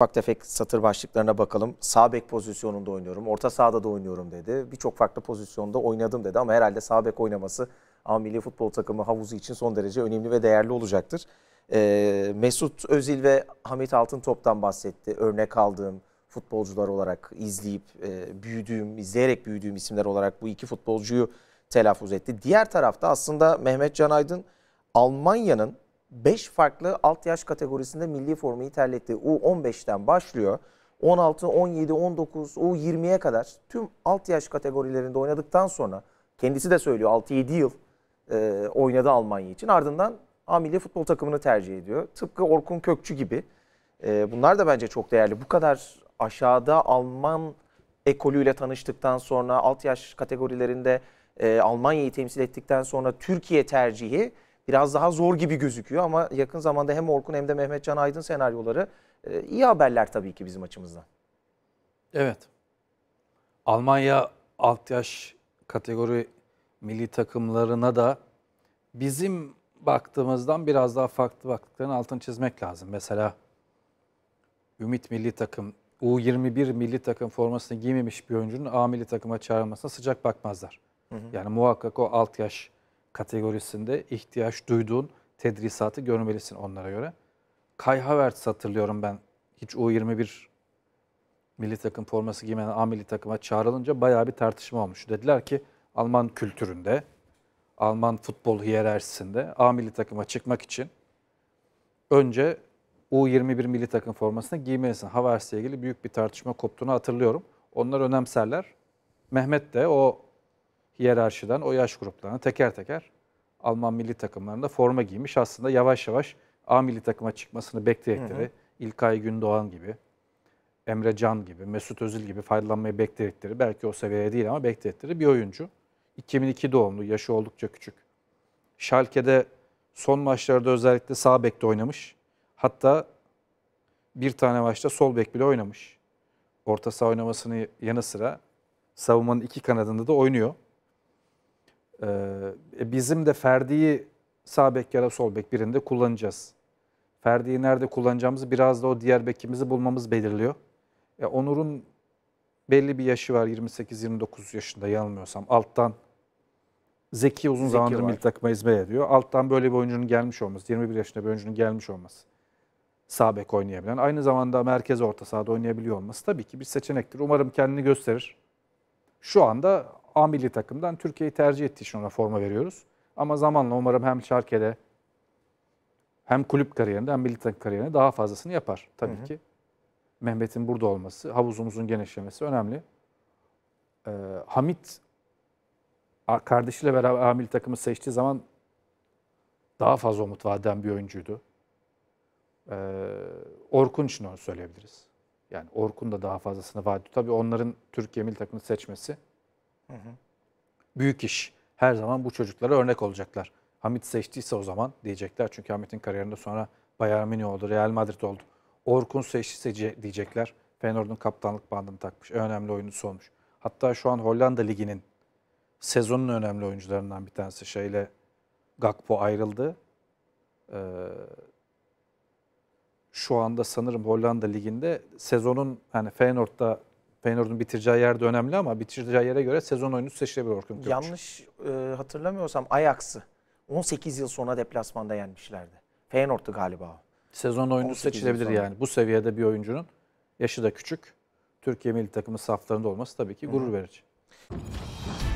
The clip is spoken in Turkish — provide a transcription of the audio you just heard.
ufak tefek satır başlıklarına bakalım. Sağ bek pozisyonunda oynuyorum, orta sahada da oynuyorum dedi. Birçok farklı pozisyonda oynadım dedi ama herhalde sağ bek oynaması A milli futbol takımı havuzu için son derece önemli ve değerli olacaktır. E, Mesut Özil ve Hamit Altıntop'tan bahsetti. Örnek aldığım futbolcular olarak izleyip e, büyüdüğüm, izleyerek büyüdüğüm isimler olarak bu iki futbolcuyu telaffuz etti. Diğer tarafta aslında Mehmet Can Aydın Almanya'nın 5 farklı alt yaş kategorisinde milli formayı terletti. U15'ten başlıyor. 16, 17, 19, U20'ye kadar tüm alt yaş kategorilerinde oynadıktan sonra kendisi de söylüyor 6-7 yıl e, oynadı Almanya için. Ardından A milli futbol takımını tercih ediyor. Tıpkı Orkun Kökçü gibi. E, bunlar da bence çok değerli. Bu kadar aşağıda Alman ekolüyle tanıştıktan sonra alt yaş kategorilerinde e, Almanya'yı temsil ettikten sonra Türkiye tercihi biraz daha zor gibi gözüküyor ama yakın zamanda hem Orkun hem de Mehmet Can Aydın senaryoları e, iyi haberler tabii ki bizim açımızdan. Evet. Almanya alt yaş kategori milli takımlarına da bizim baktığımızdan biraz daha farklı baktıklarının altını çizmek lazım. Mesela Ümit milli takım, U21 milli takım formasını giymemiş bir oyuncunun A milli takıma çağrılmasına sıcak bakmazlar. Hı hı. Yani muhakkak o alt yaş kategorisinde ihtiyaç duyduğun tedrisatı görmelisin onlara göre. Kai Havertz hatırlıyorum ben. Hiç U21 milli takım forması giymeyen A milli takıma çağrılınca bayağı bir tartışma olmuş. Dediler ki Alman kültüründe, Alman futbol hiyerarşisinde A milli takıma çıkmak için önce U21 milli takım formasını giymelisin. Havertz'le ilgili büyük bir tartışma koptuğunu hatırlıyorum. Onlar önemserler. Mehmet de o hiyerarşiden o yaş gruplarına teker teker Alman milli takımlarında forma giymiş. Aslında yavaş yavaş A milli takıma çıkmasını bekledikleri İlkay Gündoğan gibi, Emre Can gibi, Mesut Özil gibi faydalanmayı bekledikleri belki o seviyede değil ama bekledikleri bir oyuncu. 2002 doğumlu, yaşı oldukça küçük. Şalke'de son maçlarda özellikle sağ bekte oynamış. Hatta bir tane maçta sol bek bile oynamış. Orta saha oynamasını yanı sıra savunmanın iki kanadında da oynuyor. Ee, e, bizim de Ferdi'yi sağ bek ya da sol bek birinde kullanacağız. Ferdi'yi nerede kullanacağımızı biraz da o diğer bekimizi bulmamız belirliyor. E, Onur'un belli bir yaşı var 28-29 yaşında yanılmıyorsam. Alttan Zeki uzun Zeki zamandır milli takıma hizmet ediyor. Alttan böyle bir oyuncunun gelmiş olması, 21 yaşında bir oyuncunun gelmiş olması. Sağ bek oynayabilen, aynı zamanda merkez orta sahada oynayabiliyor olması tabii ki bir seçenektir. Umarım kendini gösterir. Şu anda A milli takımdan Türkiye'yi tercih ettiği için ona forma veriyoruz. Ama zamanla umarım hem Şarke'de hem kulüp kariyerinde hem milli takım kariyerinde daha fazlasını yapar. Tabii hı hı. ki Mehmet'in burada olması, havuzumuzun genişlemesi önemli. Ee, Hamit kardeşiyle beraber A milli takımı seçtiği zaman daha fazla umut vaden bir oyuncuydu. Ee, Orkun için onu söyleyebiliriz. Yani Orkun da daha fazlasını vaat Tabii onların Türkiye milli takımını seçmesi Hı hı. Büyük iş. Her zaman bu çocuklara örnek olacaklar. Hamit seçtiyse o zaman diyecekler. Çünkü Hamit'in kariyerinde sonra Bayern Münih oldu, Real Madrid oldu. Orkun seçtiyse diyecekler. Feyenoord'un kaptanlık bandını takmış. Önemli oyuncusu olmuş. Hatta şu an Hollanda Ligi'nin sezonun önemli oyuncularından bir tanesi şeyle Gakpo ayrıldı. Ee, şu anda sanırım Hollanda Ligi'nde sezonun hani Feyenoord'da Feyenoord'un bitireceği yer de önemli ama bitireceği yere göre sezon oyunu seçilebilir Orkun Kökçü. Yanlış e, hatırlamıyorsam Ajax'ı 18 yıl sonra deplasmanda yenmişlerdi. Feyenoord'tu galiba o. Sezon oyunu seçilebilir yani. Bu seviyede bir oyuncunun yaşı da küçük. Türkiye milli takımı saflarında olması tabii ki gurur -hı. verici.